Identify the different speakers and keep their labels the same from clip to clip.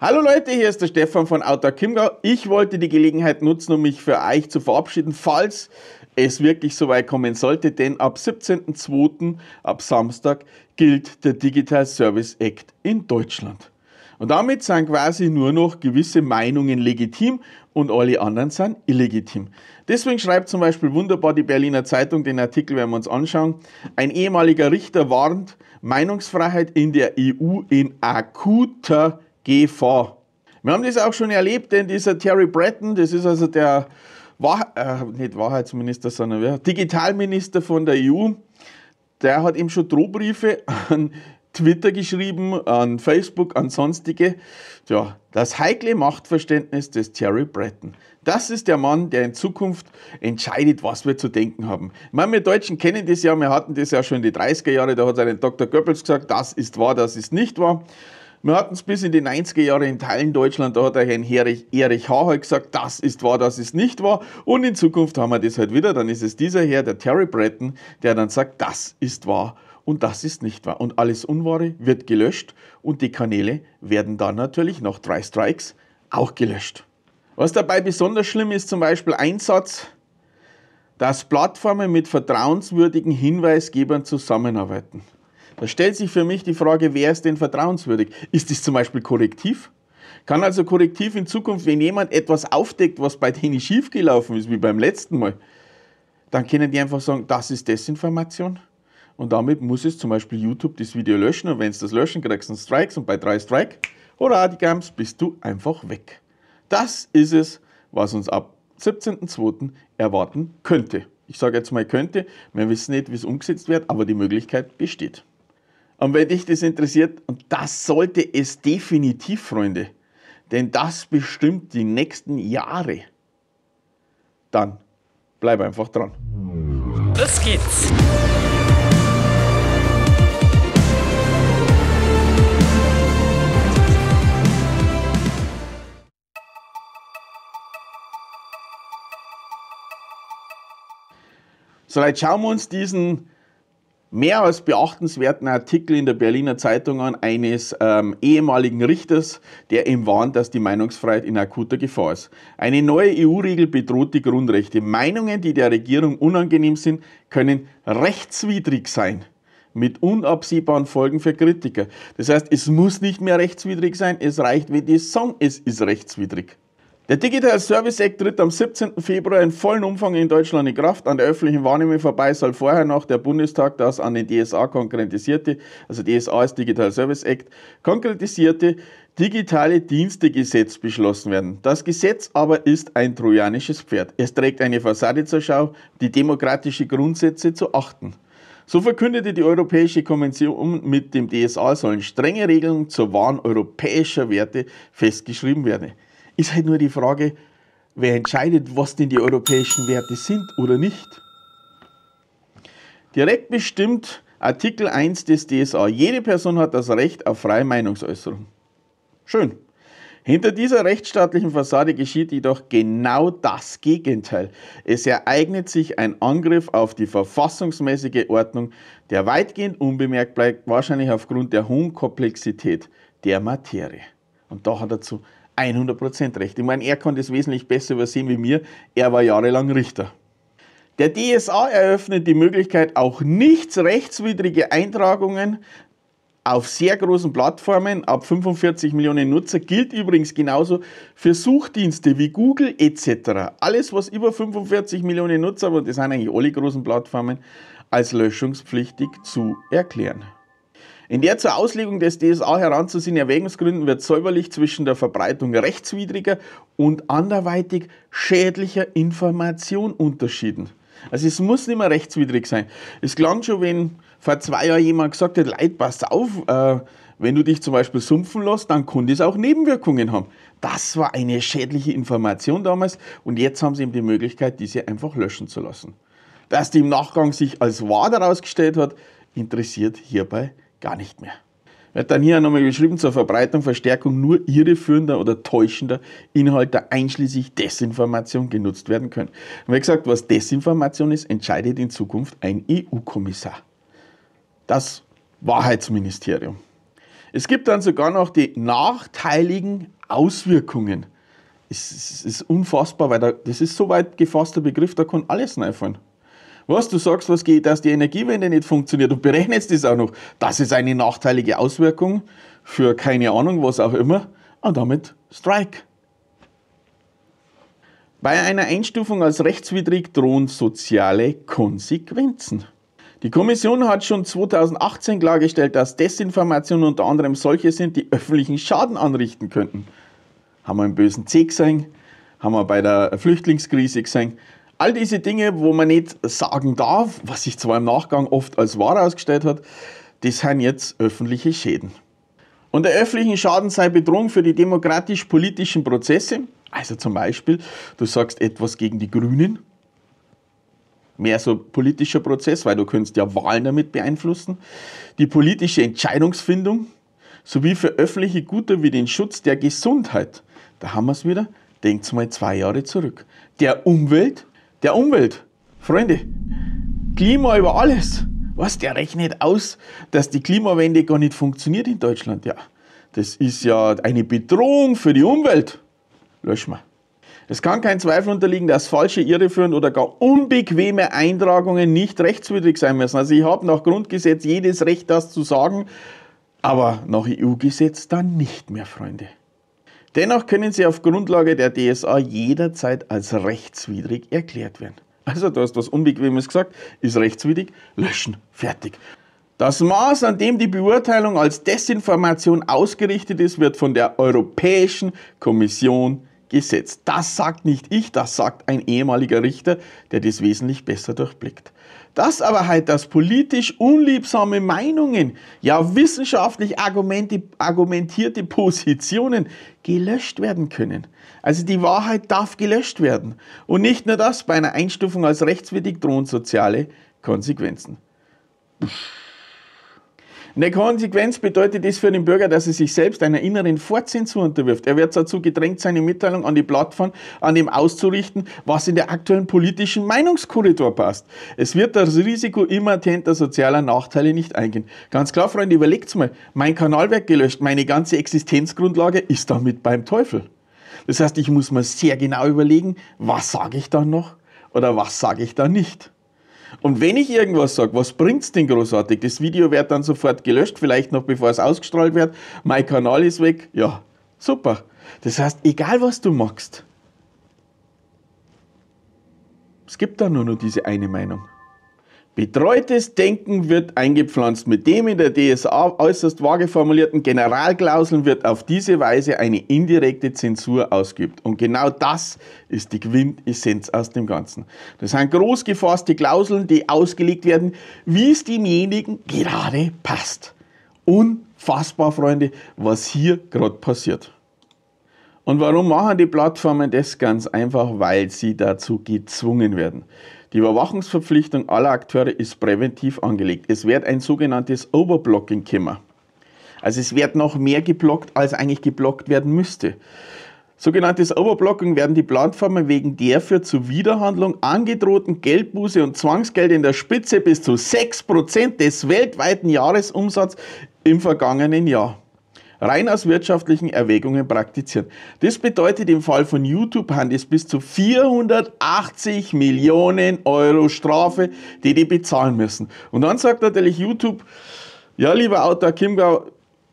Speaker 1: Hallo Leute, hier ist der Stefan von Outdoor Kimgau. Ich wollte die Gelegenheit nutzen, um mich für euch zu verabschieden, falls es wirklich so weit kommen sollte, denn ab 17.02. ab Samstag gilt der Digital Service Act in Deutschland. Und damit sind quasi nur noch gewisse Meinungen legitim und alle anderen sind illegitim. Deswegen schreibt zum Beispiel wunderbar die Berliner Zeitung, den Artikel werden wir uns anschauen. Ein ehemaliger Richter warnt, Meinungsfreiheit in der EU in akuter Gefahr. Wir haben das auch schon erlebt, denn dieser Terry Breton, das ist also der Wahr äh, nicht Wahrheitsminister, sondern Digitalminister von der EU, der hat ihm schon Drohbriefe an Twitter geschrieben, an Facebook, an sonstige. Tja, das heikle Machtverständnis des Terry Breton. Das ist der Mann, der in Zukunft entscheidet, was wir zu denken haben. Ich meine, wir Deutschen kennen das ja, wir hatten das ja schon in die 30er Jahre, da hat es einen Dr. Goebbels gesagt, das ist wahr, das ist nicht wahr. Wir hatten es bis in die 90er Jahre in Teilen Deutschland, da hat auch ein Erich, Erich H. Halt gesagt, das ist wahr, das ist nicht wahr. Und in Zukunft haben wir das halt wieder. Dann ist es dieser Herr, der Terry Breton, der dann sagt, das ist wahr und das ist nicht wahr. Und alles Unwahre wird gelöscht und die Kanäle werden dann natürlich nach drei Strikes auch gelöscht. Was dabei besonders schlimm ist, zum Beispiel Einsatz, dass Plattformen mit vertrauenswürdigen Hinweisgebern zusammenarbeiten. Da stellt sich für mich die Frage, wer ist denn vertrauenswürdig? Ist das zum Beispiel korrektiv? Kann also korrektiv in Zukunft, wenn jemand etwas aufdeckt, was bei denen schiefgelaufen ist, wie beim letzten Mal, dann können die einfach sagen, das ist Desinformation. Und damit muss es zum Beispiel YouTube das Video löschen. Und wenn es das löschen, kriegst du einen Strikes. Und bei drei Strike, hurra, die Gams, bist du einfach weg. Das ist es, was uns ab 17.02. erwarten könnte. Ich sage jetzt mal könnte, wir wissen nicht, wie es umgesetzt wird, aber die Möglichkeit besteht. Und wenn dich das interessiert, und das sollte es definitiv, Freunde, denn das bestimmt die nächsten Jahre, dann bleib einfach dran. Los geht's! So, jetzt schauen wir uns diesen mehr als beachtenswerten Artikel in der Berliner Zeitung an eines ähm, ehemaligen Richters, der ihm warnt, dass die Meinungsfreiheit in akuter Gefahr ist. Eine neue EU-Regel bedroht die Grundrechte. Meinungen, die der Regierung unangenehm sind, können rechtswidrig sein. Mit unabsehbaren Folgen für Kritiker. Das heißt, es muss nicht mehr rechtswidrig sein, es reicht, wenn die sagen, es ist rechtswidrig. Der Digital Service Act tritt am 17. Februar in vollem Umfang in Deutschland in Kraft. An der öffentlichen Wahrnehmung vorbei soll vorher noch der Bundestag das an den DSA konkretisierte, also DSA ist Digital Service Act, konkretisierte digitale Dienstegesetz beschlossen werden. Das Gesetz aber ist ein trojanisches Pferd. Es trägt eine Fassade zur Schau, die demokratische Grundsätze zu achten. So verkündete die Europäische Kommission, mit dem DSA sollen strenge Regeln zur Wahren europäischer Werte festgeschrieben werden ist halt nur die Frage, wer entscheidet, was denn die europäischen Werte sind oder nicht. Direkt bestimmt Artikel 1 des DSA, jede Person hat das Recht auf freie Meinungsäußerung. Schön. Hinter dieser rechtsstaatlichen Fassade geschieht jedoch genau das Gegenteil. Es ereignet sich ein Angriff auf die verfassungsmäßige Ordnung, der weitgehend unbemerkt bleibt, wahrscheinlich aufgrund der hohen Komplexität der Materie. Und da hat er zu 100% recht. Ich meine, er kann das wesentlich besser übersehen wie mir. Er war jahrelang Richter. Der DSA eröffnet die Möglichkeit, auch rechtswidrige Eintragungen auf sehr großen Plattformen ab 45 Millionen Nutzer gilt übrigens genauso für Suchdienste wie Google etc. Alles, was über 45 Millionen Nutzer, und das sind eigentlich alle großen Plattformen, als löschungspflichtig zu erklären. In der zur Auslegung des DSA heranzusehen Erwägungsgründen wird säuberlich zwischen der Verbreitung rechtswidriger und anderweitig schädlicher Information unterschieden. Also es muss nicht mehr rechtswidrig sein. Es klang schon, wenn vor zwei Jahren jemand gesagt hat, Leid, pass auf, äh, wenn du dich zum Beispiel sumpfen lässt, dann kann das auch Nebenwirkungen haben. Das war eine schädliche Information damals und jetzt haben sie eben die Möglichkeit, diese einfach löschen zu lassen. Dass die im Nachgang sich als wahr herausgestellt hat, interessiert hierbei gar nicht mehr. Wird dann hier nochmal geschrieben zur Verbreitung, Verstärkung nur irreführender oder täuschender Inhalte einschließlich Desinformation genutzt werden können. Und wie gesagt, was Desinformation ist, entscheidet in Zukunft ein EU-Kommissar. Das Wahrheitsministerium. Es gibt dann sogar noch die nachteiligen Auswirkungen. Es ist unfassbar, weil das ist so weit gefasster Begriff, da kann alles reinfallen was, du sagst, was geht, dass die Energiewende nicht funktioniert und berechnest das auch noch. Das ist eine nachteilige Auswirkung für keine Ahnung, was auch immer. Und damit Strike. Bei einer Einstufung als rechtswidrig drohen soziale Konsequenzen. Die Kommission hat schon 2018 klargestellt, dass Desinformationen unter anderem solche sind, die öffentlichen Schaden anrichten könnten. Haben wir im bösen C gesehen, haben wir bei der Flüchtlingskrise gesehen, All diese Dinge, wo man nicht sagen darf, was sich zwar im Nachgang oft als wahr ausgestellt hat, das sind jetzt öffentliche Schäden. Und der öffentliche Schaden sei Bedrohung für die demokratisch-politischen Prozesse. Also zum Beispiel, du sagst etwas gegen die Grünen. Mehr so politischer Prozess, weil du könntest ja Wahlen damit beeinflussen. Die politische Entscheidungsfindung sowie für öffentliche Güter wie den Schutz der Gesundheit. Da haben wir es wieder. Denkt mal zwei Jahre zurück. Der Umwelt der Umwelt. Freunde, Klima über alles. Was, der rechnet aus, dass die Klimawende gar nicht funktioniert in Deutschland. Ja, das ist ja eine Bedrohung für die Umwelt. Lösch mal. Es kann kein Zweifel unterliegen, dass falsche, irreführende oder gar unbequeme Eintragungen nicht rechtswidrig sein müssen. Also ich habe nach Grundgesetz jedes Recht, das zu sagen, aber nach EU-Gesetz dann nicht mehr, Freunde. Dennoch können sie auf Grundlage der DSA jederzeit als rechtswidrig erklärt werden. Also du hast was Unbequemes gesagt, ist rechtswidrig, löschen, fertig. Das Maß, an dem die Beurteilung als Desinformation ausgerichtet ist, wird von der Europäischen Kommission Gesetz. Das sagt nicht ich, das sagt ein ehemaliger Richter, der das wesentlich besser durchblickt. Das aber halt, dass politisch unliebsame Meinungen, ja wissenschaftlich argumentierte Positionen gelöscht werden können. Also die Wahrheit darf gelöscht werden. Und nicht nur das, bei einer Einstufung als rechtswidrig drohen soziale Konsequenzen. Pff. Eine Konsequenz bedeutet es für den Bürger, dass er sich selbst einer inneren Vorzensur unterwirft. Er wird dazu gedrängt, seine Mitteilung an die Plattform, an dem auszurichten, was in der aktuellen politischen Meinungskorridor passt. Es wird das Risiko immatenter sozialer Nachteile nicht eingehen. Ganz klar, Freunde, überlegt's mal. Mein Kanal wird gelöscht. Meine ganze Existenzgrundlage ist damit beim Teufel. Das heißt, ich muss mir sehr genau überlegen, was sage ich dann noch oder was sage ich da nicht. Und wenn ich irgendwas sage, was bringt es denn großartig? Das Video wird dann sofort gelöscht, vielleicht noch bevor es ausgestrahlt wird. Mein Kanal ist weg. Ja, super. Das heißt, egal was du machst, es gibt da nur noch diese eine Meinung. Betreutes Denken wird eingepflanzt. Mit dem in der DSA äußerst vage formulierten Generalklauseln wird auf diese Weise eine indirekte Zensur ausgeübt. Und genau das ist die Quintessenz aus dem Ganzen. Das sind groß gefasste Klauseln, die ausgelegt werden, wie es demjenigen gerade passt. Unfassbar, Freunde, was hier gerade passiert. Und warum machen die Plattformen das ganz einfach? Weil sie dazu gezwungen werden. Die Überwachungsverpflichtung aller Akteure ist präventiv angelegt. Es wird ein sogenanntes Overblocking kommen. Also es wird noch mehr geblockt, als eigentlich geblockt werden müsste. Sogenanntes Overblocking werden die Plattformen wegen der für Zuwiderhandlung angedrohten Geldbuße und Zwangsgeld in der Spitze bis zu 6% des weltweiten Jahresumsatzes im vergangenen Jahr rein aus wirtschaftlichen Erwägungen praktizieren. Das bedeutet im Fall von YouTube haben es bis zu 480 Millionen Euro Strafe, die die bezahlen müssen. Und dann sagt natürlich YouTube, ja lieber Autor Kimbau,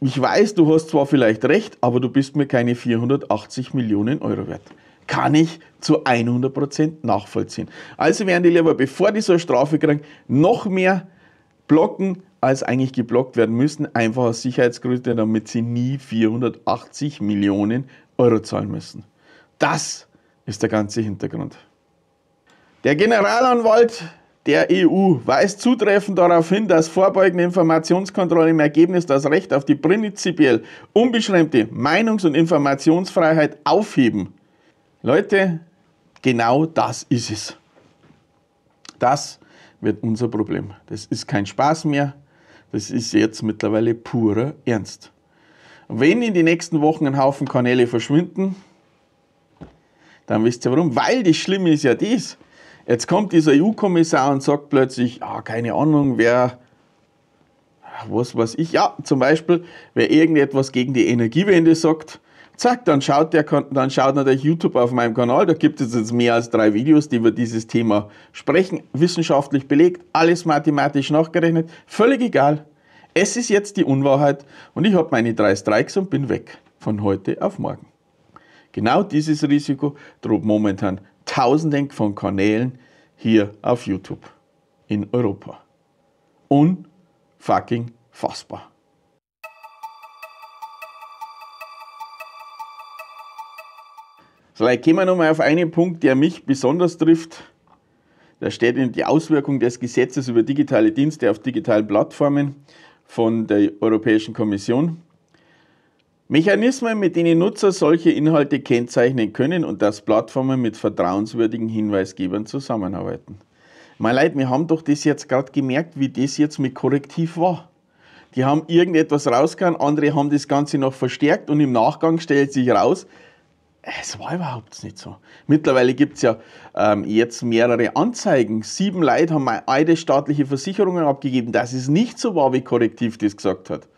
Speaker 1: ich weiß, du hast zwar vielleicht recht, aber du bist mir keine 480 Millionen Euro wert. Kann ich zu 100% nachvollziehen. Also werden die lieber, bevor die so eine Strafe kriegen, noch mehr blocken, als eigentlich geblockt werden müssen, einfach aus Sicherheitsgründen, damit sie nie 480 Millionen Euro zahlen müssen. Das ist der ganze Hintergrund. Der Generalanwalt der EU weist zutreffend darauf hin, dass vorbeugende Informationskontrollen im Ergebnis das Recht auf die prinzipiell unbeschränkte Meinungs- und Informationsfreiheit aufheben. Leute, genau das ist es. Das wird unser Problem. Das ist kein Spaß mehr. Das ist jetzt mittlerweile purer Ernst. Wenn in den nächsten Wochen ein Haufen Kanäle verschwinden, dann wisst ihr warum. Weil das Schlimme ist ja dies. Jetzt kommt dieser EU-Kommissar und sagt plötzlich, ah, keine Ahnung, wer, was weiß ich, ja, zum Beispiel, wer irgendetwas gegen die Energiewende sagt, zack, dann schaut, der, dann schaut natürlich YouTube auf meinem Kanal, da gibt es jetzt mehr als drei Videos, die über dieses Thema sprechen, wissenschaftlich belegt, alles mathematisch nachgerechnet, völlig egal. Es ist jetzt die Unwahrheit und ich habe meine drei Strikes und bin weg von heute auf morgen. Genau dieses Risiko droht momentan Tausenden von Kanälen hier auf YouTube in Europa. Unfucking fassbar. Vielleicht kommen wir nochmal auf einen Punkt, der mich besonders trifft. Da steht in die Auswirkung des Gesetzes über digitale Dienste auf digitalen Plattformen von der Europäischen Kommission. Mechanismen, mit denen Nutzer solche Inhalte kennzeichnen können und dass Plattformen mit vertrauenswürdigen Hinweisgebern zusammenarbeiten. Mein Leid, wir haben doch das jetzt gerade gemerkt, wie das jetzt mit Korrektiv war. Die haben irgendetwas rausgehauen, andere haben das Ganze noch verstärkt und im Nachgang stellt sich raus, es äh, war überhaupt nicht so. Mittlerweile gibt es ja ähm, jetzt mehrere Anzeigen. Sieben Leute haben beide staatliche Versicherungen abgegeben, dass es nicht so war, wie Korrektiv das gesagt hat.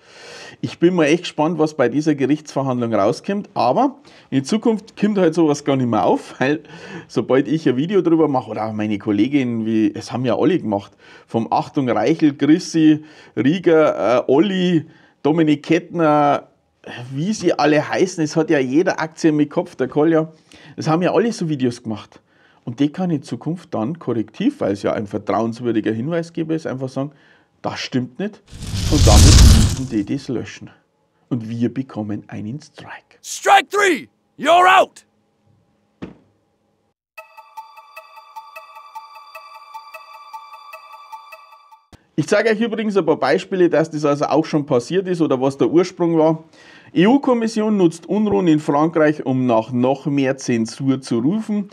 Speaker 1: Ich bin mal echt gespannt, was bei dieser Gerichtsverhandlung rauskommt, aber in Zukunft kommt halt sowas gar nicht mehr auf, weil sobald ich ein Video darüber mache oder auch meine Kolleginnen, wie, es haben ja alle gemacht, vom Achtung Reichel, Grissi, Rieger, äh, Olli, Dominik Kettner, wie sie alle heißen, es hat ja jeder Aktien mit Kopf, der Kolja, das haben ja alle so Videos gemacht. Und die kann in Zukunft dann korrektiv, weil es ja ein vertrauenswürdiger Hinweisgeber ist, einfach sagen, das stimmt nicht und damit müssen die das löschen. Und wir bekommen einen Strike. Strike 3! You're out! Ich zeige euch übrigens ein paar Beispiele, dass das also auch schon passiert ist oder was der Ursprung war. EU-Kommission nutzt Unruhen in Frankreich, um nach noch mehr Zensur zu rufen.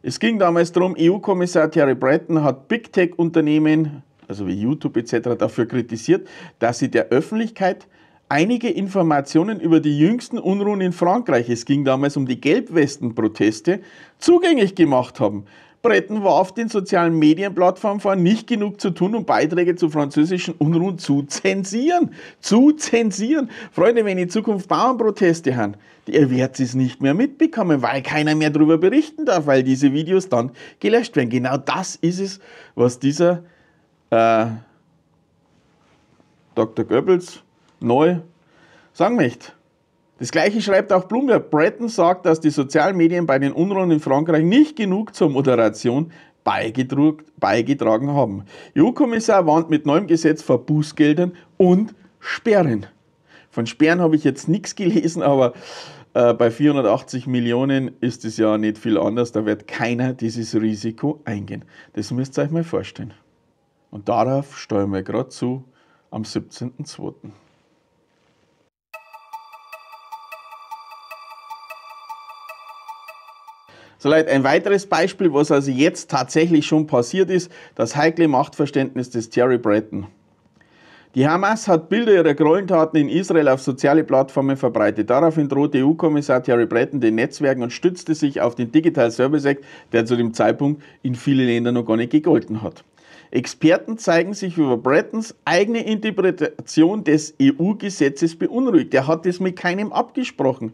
Speaker 1: Es ging damals darum, EU-Kommissar Thierry Breton hat Big Tech-Unternehmen, also wie YouTube etc., dafür kritisiert, dass sie der Öffentlichkeit einige Informationen über die jüngsten Unruhen in Frankreich, es ging damals um die Gelbwesten-Proteste, zugänglich gemacht haben. Bretten war auf den sozialen Medienplattformen vor nicht genug zu tun, um Beiträge zu französischen Unruhen zu zensieren. Zu zensieren. Freunde, wenn in Zukunft Bauernproteste haben, ihr werdet es nicht mehr mitbekommen, weil keiner mehr darüber berichten darf, weil diese Videos dann gelöscht werden. Genau das ist es, was dieser äh, Dr. Goebbels neu sagen möchte. Das gleiche schreibt auch Bloomberg. Breton sagt, dass die Sozialmedien bei den Unruhen in Frankreich nicht genug zur Moderation beigetragen haben. EU-Kommissar warnt mit neuem Gesetz vor Bußgeldern und Sperren. Von Sperren habe ich jetzt nichts gelesen, aber äh, bei 480 Millionen ist es ja nicht viel anders. Da wird keiner dieses Risiko eingehen. Das müsst ihr euch mal vorstellen. Und darauf steuern wir gerade zu am 17.02. So Leute, ein weiteres Beispiel, was also jetzt tatsächlich schon passiert ist, das heikle Machtverständnis des Jerry Breton. Die Hamas hat Bilder ihrer Gräueltaten in Israel auf soziale Plattformen verbreitet. Daraufhin drohte EU-Kommissar Thierry Breton den Netzwerken und stützte sich auf den Digital Service Act, der zu dem Zeitpunkt in vielen Ländern noch gar nicht gegolten hat. Experten zeigen sich über Bretons eigene Interpretation des EU-Gesetzes beunruhigt. Er hat das mit keinem abgesprochen.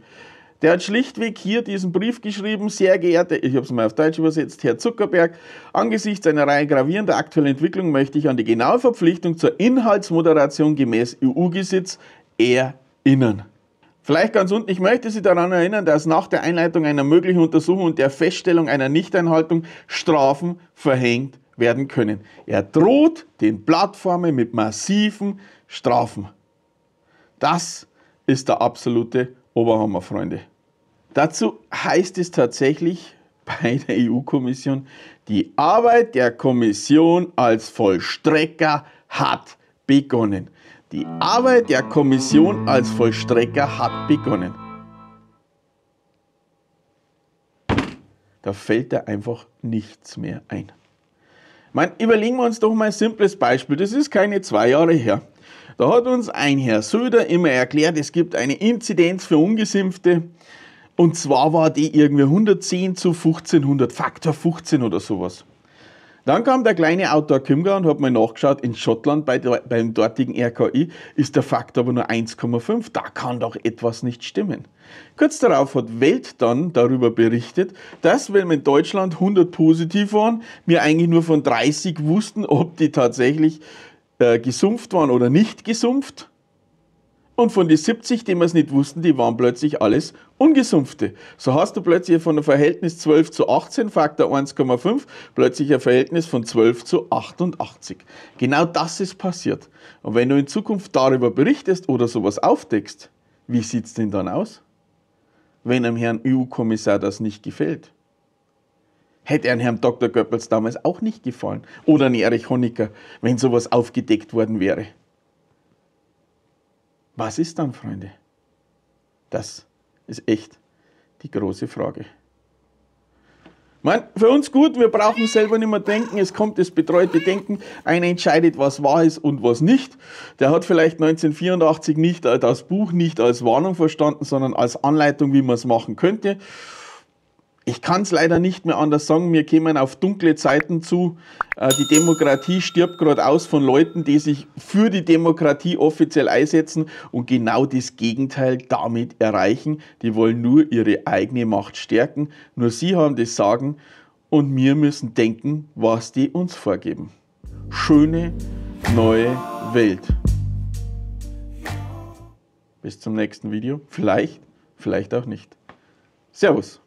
Speaker 1: Der hat schlichtweg hier diesen Brief geschrieben, sehr geehrte, ich habe es mal auf Deutsch übersetzt, Herr Zuckerberg, angesichts einer Reihe gravierender aktueller Entwicklungen möchte ich an die genaue Verpflichtung zur Inhaltsmoderation gemäß EU-Gesetz erinnern. Vielleicht ganz unten, ich möchte Sie daran erinnern, dass nach der Einleitung einer möglichen Untersuchung und der Feststellung einer Nichteinhaltung Strafen verhängt werden können. Er droht den Plattformen mit massiven Strafen. Das ist der absolute Oberhammer, Freunde. Dazu heißt es tatsächlich bei der EU-Kommission, die Arbeit der Kommission als Vollstrecker hat begonnen. Die Arbeit der Kommission als Vollstrecker hat begonnen. Da fällt da einfach nichts mehr ein. Man, überlegen wir uns doch mal ein simples Beispiel. Das ist keine zwei Jahre her. Da hat uns ein Herr Söder immer erklärt, es gibt eine Inzidenz für Ungesimpfte und zwar war die irgendwie 110 zu 1500, Faktor 15 oder sowas. Dann kam der kleine Autor Kimga und hat mal nachgeschaut, in Schottland bei, beim dortigen RKI ist der Faktor aber nur 1,5. Da kann doch etwas nicht stimmen. Kurz darauf hat Welt dann darüber berichtet, dass, wenn wir in Deutschland 100 positiv waren, wir eigentlich nur von 30 wussten, ob die tatsächlich äh, gesumpft waren oder nicht gesumpft. Und von den 70, die wir es nicht wussten, die waren plötzlich alles ungesumpfte. So hast du plötzlich von einem Verhältnis 12 zu 18, Faktor 1,5, plötzlich ein Verhältnis von 12 zu 88. Genau das ist passiert. Und wenn du in Zukunft darüber berichtest oder sowas aufdeckst, wie sieht es denn dann aus? Wenn einem Herrn EU-Kommissar das nicht gefällt. Hätte einem Herrn Dr. Goebbels damals auch nicht gefallen. Oder an Erich Honecker, wenn sowas aufgedeckt worden wäre. Was ist dann, Freunde? Das ist echt die große Frage. Man, für uns gut, wir brauchen selber nicht mehr denken, es kommt das betreute Denken, einer entscheidet, was wahr ist und was nicht. Der hat vielleicht 1984 nicht das Buch nicht als Warnung verstanden, sondern als Anleitung, wie man es machen könnte ich kann es leider nicht mehr anders sagen, wir kämen auf dunkle Zeiten zu. Äh, die Demokratie stirbt gerade aus von Leuten, die sich für die Demokratie offiziell einsetzen und genau das Gegenteil damit erreichen. Die wollen nur ihre eigene Macht stärken, nur sie haben das Sagen und wir müssen denken, was die uns vorgeben. Schöne neue Welt. Bis zum nächsten Video. Vielleicht, vielleicht auch nicht. Servus.